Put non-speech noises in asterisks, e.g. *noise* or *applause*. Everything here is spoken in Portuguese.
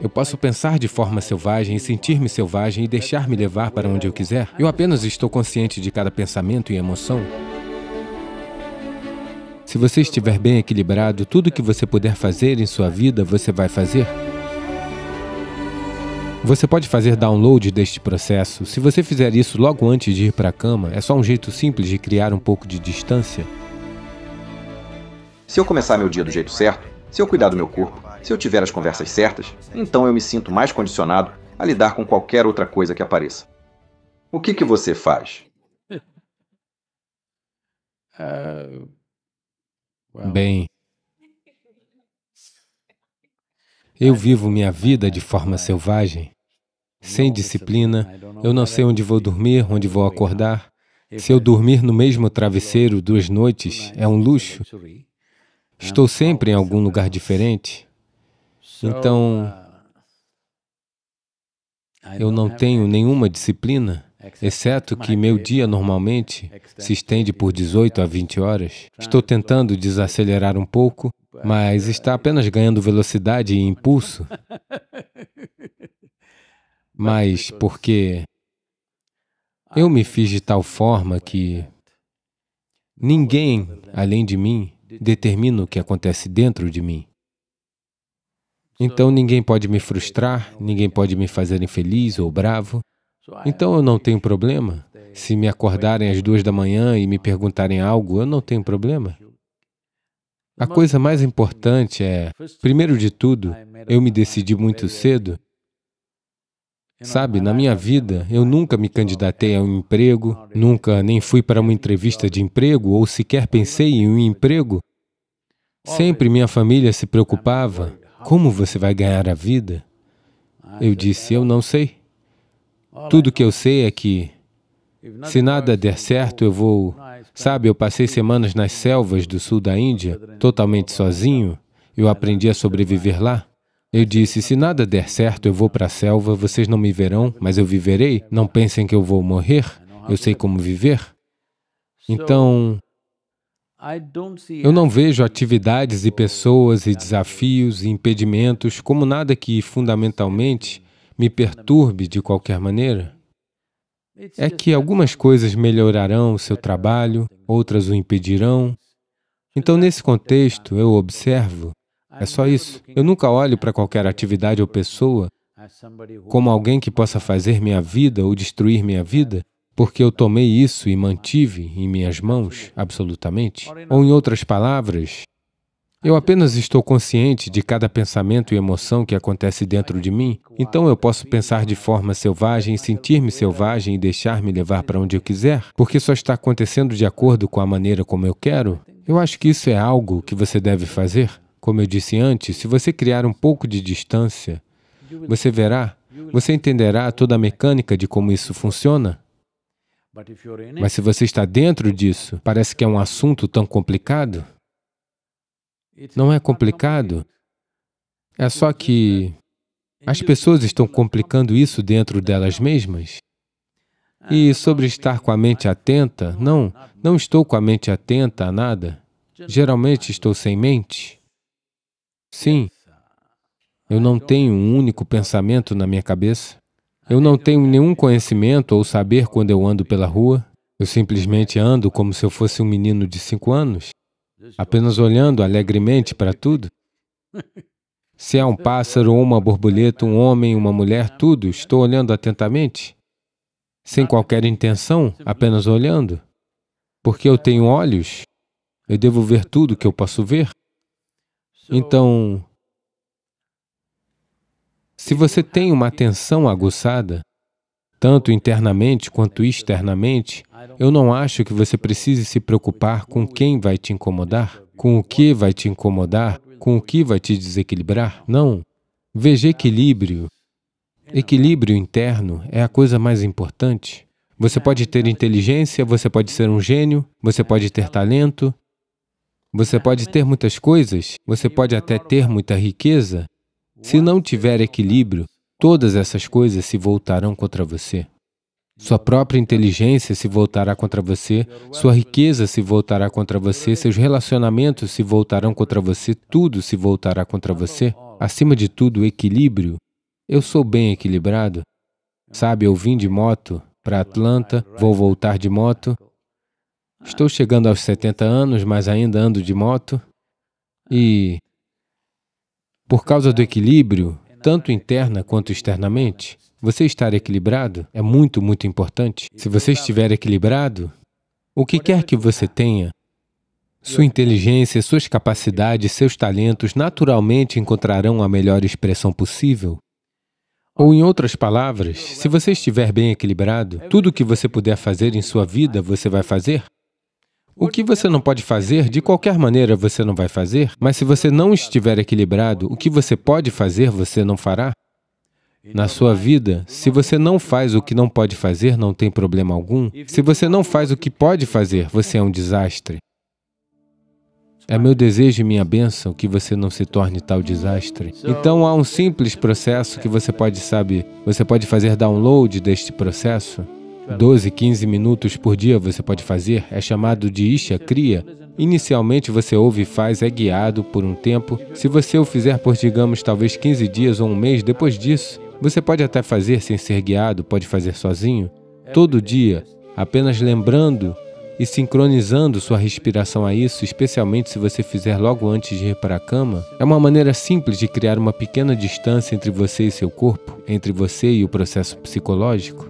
Eu posso pensar de forma selvagem e sentir-me selvagem e deixar-me levar para onde eu quiser. Eu apenas estou consciente de cada pensamento e emoção. Se você estiver bem equilibrado, tudo que você puder fazer em sua vida, você vai fazer. Você pode fazer download deste processo. Se você fizer isso logo antes de ir para a cama, é só um jeito simples de criar um pouco de distância. Se eu começar meu dia do jeito certo, se eu cuidar do meu corpo, se eu tiver as conversas certas, então eu me sinto mais condicionado a lidar com qualquer outra coisa que apareça. O que, que você faz? *laughs* Ah, Bem, eu vivo minha vida de forma selvagem, sem disciplina. Eu não sei onde vou dormir, onde vou acordar. Se eu dormir no mesmo travesseiro duas noites, é um luxo. Estou sempre em algum lugar diferente. Então, então ah, eu não tenho nenhuma disciplina, exceto que meu dia normalmente se estende por 18 a 20 horas. Estou tentando desacelerar um pouco, mas uh, está apenas ganhando velocidade e impulso. *laughs* Mas porque eu me fiz de tal forma que ninguém, além de mim, determina o que acontece dentro de mim. Então ninguém pode me frustrar, ninguém pode me fazer infeliz ou bravo. Então eu não tenho problema. Se me acordarem às duas da manhã e me perguntarem algo, eu não tenho problema. A coisa mais importante é, primeiro de tudo, eu me decidi muito cedo. Sabe, na minha vida, eu nunca me candidatei a um emprego, nunca nem fui para uma entrevista de emprego ou sequer pensei em um emprego. Sempre minha família se preocupava. Como você vai ganhar a vida? Ah, eu disse: tá Eu não sei. Tudo que eu sei é que, se nada der certo, eu vou. Sabe, eu passei semanas nas selvas do sul da Índia, totalmente sozinho. Eu aprendi a sobreviver lá. Eu disse: se nada der certo, eu vou para a selva, vocês não me verão, mas eu viverei. Não pensem que eu vou morrer, eu sei como viver. Então, eu não vejo atividades e pessoas e desafios e impedimentos como nada que fundamentalmente me perturbe de qualquer maneira. É que algumas coisas melhorarão o seu trabalho, outras o impedirão. Então, nesse contexto, eu observo. É só isso. Eu nunca olho para qualquer atividade ou pessoa como alguém que possa fazer minha vida ou destruir minha vida porque eu tomei isso e mantive em minhas mãos absolutamente? Ou, em outras palavras, eu apenas estou consciente de cada pensamento e emoção que acontece dentro de mim, então eu posso pensar de forma selvagem, sentir-me selvagem e deixar-me levar para onde eu quiser, porque só está acontecendo de acordo com a maneira como eu quero? Eu acho que isso é algo que você deve fazer. Como eu disse antes, se você criar um pouco de distância, você verá, você entenderá toda a mecânica de como isso funciona. Mas se você está dentro disso, parece que é um assunto tão complicado. Não é complicado. É só que as pessoas estão complicando isso dentro delas mesmas. E sobre estar com a mente atenta, não, não estou com a mente atenta a nada. Geralmente estou sem mente. Sim, uh, eu não tenho um único pensamento na minha cabeça. Eu não tenho nenhum conhecimento ou saber quando eu ando pela rua. Eu simplesmente ando como se eu fosse um menino de cinco anos, apenas olhando alegremente para tudo. Se há um pássaro ou uma borboleta, um homem, uma mulher, tudo, estou olhando atentamente, sem qualquer intenção, apenas olhando. Porque eu tenho olhos, eu devo ver tudo que eu posso ver. Então, se você tem uma atenção aguçada, tanto internamente quanto externamente, eu não acho que você precise se preocupar com quem vai te incomodar, com o que vai te incomodar, com o que vai te desequilibrar. Não. Veja equilíbrio. Equilíbrio interno é a coisa mais importante. Você pode ter inteligência, você pode ser um gênio, você pode ter talento, você pode ter muitas coisas, você pode até ter muita riqueza, se não tiver equilíbrio, todas essas coisas se voltarão contra você. Sua própria inteligência se voltará contra você, sua riqueza se voltará contra você, seus relacionamentos se voltarão contra você, tudo se voltará contra você. Acima de tudo, equilíbrio. Eu sou bem equilibrado. Sabe, eu vim de moto para Atlanta, vou voltar de moto. Estou chegando aos 70 anos, mas ainda ando de moto. E por causa do equilíbrio, tanto interna quanto externamente, você estar equilibrado é muito, muito importante. Se você estiver equilibrado, o que quer que você tenha, sua inteligência, suas capacidades, seus talentos naturalmente encontrarão a melhor expressão possível. Ou, em outras palavras, se você estiver bem equilibrado, tudo o que você puder fazer em sua vida, você vai fazer. O que você não pode fazer, de qualquer maneira você não vai fazer, mas se você não estiver equilibrado, o que você pode fazer, você não fará. Na sua vida, se você não faz o que não pode fazer, não tem problema algum. Se você não faz o que pode fazer, você é um desastre. É meu desejo e minha bênção que você não se torne tal desastre. Então há um simples processo que você pode, sabe, você pode fazer download deste processo 12, 15 minutos por dia você pode fazer, é chamado de Isha Kriya. Inicialmente você ouve e faz, é guiado por um tempo. Se você o fizer por, digamos, talvez 15 dias ou um mês depois disso, você pode até fazer sem ser guiado, pode fazer sozinho. Todo dia, apenas lembrando e sincronizando sua respiração a isso, especialmente se você fizer logo antes de ir para a cama, é uma maneira simples de criar uma pequena distância entre você e seu corpo, entre você e o processo psicológico.